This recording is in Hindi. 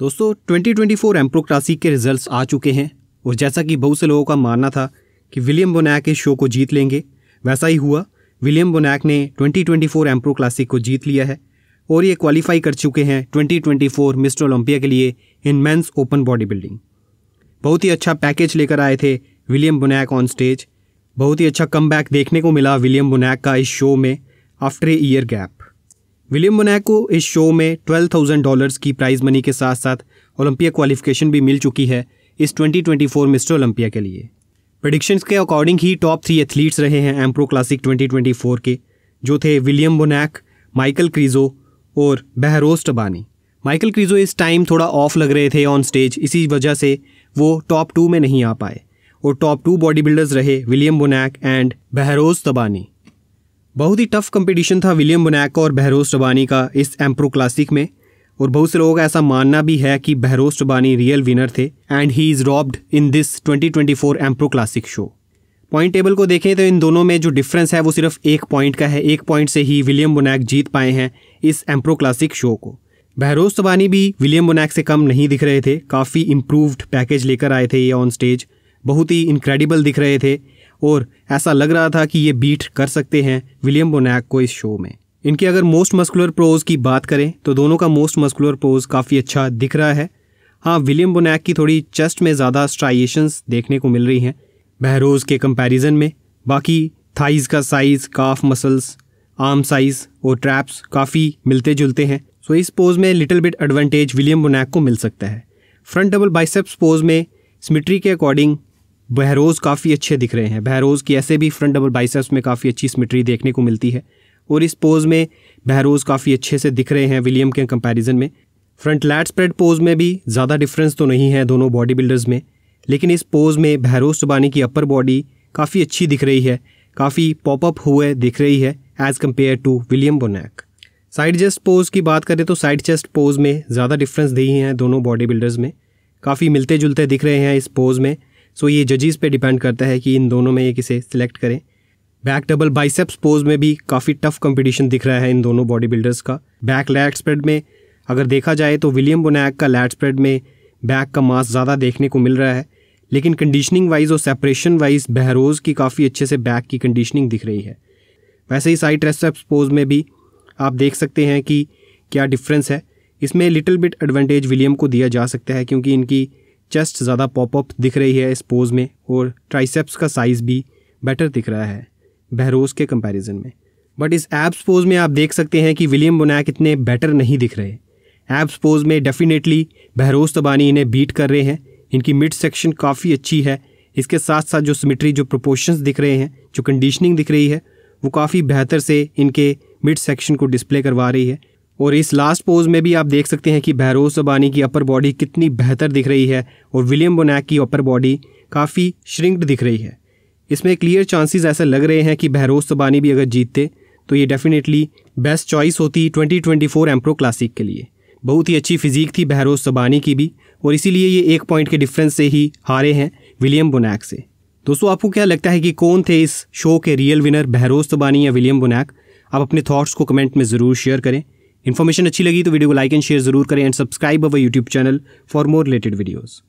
दोस्तों 2024 एम्प्रो क्लासिक के रिजल्ट्स आ चुके हैं और जैसा कि बहुत से लोगों का मानना था कि विलियम बोनैक इस शो को जीत लेंगे वैसा ही हुआ विलियम बोनैक ने 2024 एम्प्रो क्लासिक को जीत लिया है और ये क्वालिफाई कर चुके हैं 2024 मिस्टर ओलंपिया के लिए in men's open body building बहुत ही अच्छा पैकेज लेकर आए थे विलियम बोनैक ऑन स्टेज बहुत ही अच्छा कम देखने को मिला विलियम बोनैक का इस शो में after a year gap William को इस शो में ट्वेल्व थाउजेंड डॉलर्स की प्राइज मनी के साथ साथ ओलंपिया क्वालिफिकेशन भी मिल चुकी है इस twenty twenty four Mister Olympia के लिए प्रडिक्शंस के अकॉर्डिंग ही टॉप थ्री एथलीट्स रहे हैं Empro classic twenty twenty four के जो थे विलियम बोनैक माइकल क्रीजो और बहरोज टबानी माइकल क्रीजो इस टाइम थोड़ा ऑफ लग रहे थे ऑन स्टेज इसी वजह से वो टॉप टू में नहीं आ पाए और टॉप टू बॉडी बिल्डर्स रहे William Bonac and Behrooz Tabani बहुत ही टफ कंपटीशन था विलियम बुनैक और बहरोज रबानी का इस एम्प्रो क्लासिक में और बहुत से लोगों का ऐसा मानना भी है कि बहरोज रबानी रियल विनर थे and he is robbed in this 2024 Empro classic show point table को देखें तो इन दोनों में जो डिफरेंस है वो सिर्फ एक पॉइंट का है एक पॉइंट से ही विलियम बुनैक जीत पाए हैं इस एम्प्रो क्लासिक शो को बहरोज तबानी भी विलियम बुनैक से कम नहीं दिख रहे थे काफ़ी इम्प्रूव्ड पैकेज लेकर आए थे ये ऑन स्टेज बहुत ही इनक्रेडिबल दिख रहे थे और ऐसा लग रहा था कि ये बीट कर सकते हैं विलियम बोनैक को इस शो में इनके अगर मोस्ट मस्कुलर प्रोज की बात करें तो दोनों का मोस्ट मस्कुलर प्रोज काफ़ी अच्छा दिख रहा है हाँ विलियम बोनैक की थोड़ी चेस्ट में ज़्यादा स्ट्राइएशंस देखने को मिल रही हैं बहरोज़ के कंपैरिजन में बाकी थाइज़ का size calf muscles arm size और ट्रैप्स काफ़ी मिलते जुलते हैं सो इस पोज़ में little bit advantage William Bonac को मिल सकता है फ्रंट डबल बाइसेप्स पोज में सिमिट्री के अकॉर्डिंग बहरोज़ काफ़ी अच्छे दिख रहे हैं बहरोज़ की ऐसे भी फ्रंट डबल बाइसेप्स में काफ़ी अच्छी स्मिट्री देखने को मिलती है और इस पोज़ में बहरोज़ काफ़ी अच्छे से दिख रहे हैं विलियम के कंपैरिजन में फ्रंट लैट स्प्रेड पोज़ में भी ज़्यादा डिफरेंस तो नहीं है दोनों बॉडी बिल्डर्स में लेकिन इस पोज़ में बहरोज़ सुबानी की अपर बॉडी काफ़ी अच्छी दिख रही है काफ़ी पॉपअप हुए दिख रही है as compare to William Bonac side chest pose की बात करें तो साइड चेस्ट पोज़ में ज़्यादा डिफरेंस दी हैं दोनों बॉडी बिल्डर्स में काफ़ी मिलते जुलते दिख रहे हैं इस पोज़ में सो ये जजेस पे डिपेंड करता है कि इन दोनों में ये किसे सिलेक्ट करें बैक डबल बाइसेप्स पोज में भी काफ़ी टफ कंपटीशन दिख रहा है इन दोनों बॉडी बिल्डर्स का बैक लैट स्प्रेड में अगर देखा जाए तो विलियम बोनैक का लैट स्प्रेड में बैक का मास ज़्यादा देखने को मिल रहा है लेकिन कंडीशनिंग वाइज और सेपरेशन वाइज बहरोज़ की काफ़ी अच्छे से बैक की कंडीशनिंग दिख रही है वैसे ही साइड ट्रेसेप्स पोज में भी आप देख सकते हैं कि क्या डिफरेंस है इसमें लिटिल बिट एडवांटेज विलियम को दिया जा सकता है क्योंकि इनकी चेस्ट ज़्यादा पॉपअप दिख रही है इस पोज़ में और ट्राइसेप्स का साइज़ भी बेटर दिख रहा है बहरोज के कंपैरिजन में बट इस एब्स पोज में आप देख सकते हैं कि विलियम बोनैक इतने बेटर नहीं दिख रहे एब्स पोज में डेफिनेटली बहरोज तबानी इन्हें बीट कर रहे हैं इनकी मिड सेक्शन काफ़ी अच्छी है इसके साथ साथ जो सिमिट्री जो प्रोपोर्शन दिख रहे हैं जो कंडीशनिंग दिख रही है वो काफ़ी बेहतर से इनके मिड सेक्शन को डिस्प्ले करवा रही है और इस लास्ट पोज में भी आप देख सकते हैं कि बहरोज सबानी की अपर बॉडी कितनी बेहतर दिख रही है और विलियम बोनैक की अपर बॉडी काफ़ी श्रिंक्ड दिख रही है इसमें क्लियर चांसेस ऐसा लग रहे हैं कि बहरोज सबानी भी अगर जीतते तो ये डेफिनेटली बेस्ट चॉइस होती 2024 एम्प्रो क्लासिक के लिए बहुत ही अच्छी फिजीक थी बहरोज सबानी की भी और इसीलिए ये एक पॉइंट के डिफरेंस से ही हारे हैं विलियम बोनैक से दोस्तों आपको क्या लगता है कि कौन थे इस शो के रियल विनर बहरोज सबानी या विलियम बोनैक आप अपने थाट्स को कमेंट में ज़रूर शेयर करें इन्फॉर्मेशन अच्छी लगी तो वीडियो को लाइक एंड शेयर जरूर करें and subscribe our YouTube channel for more related videos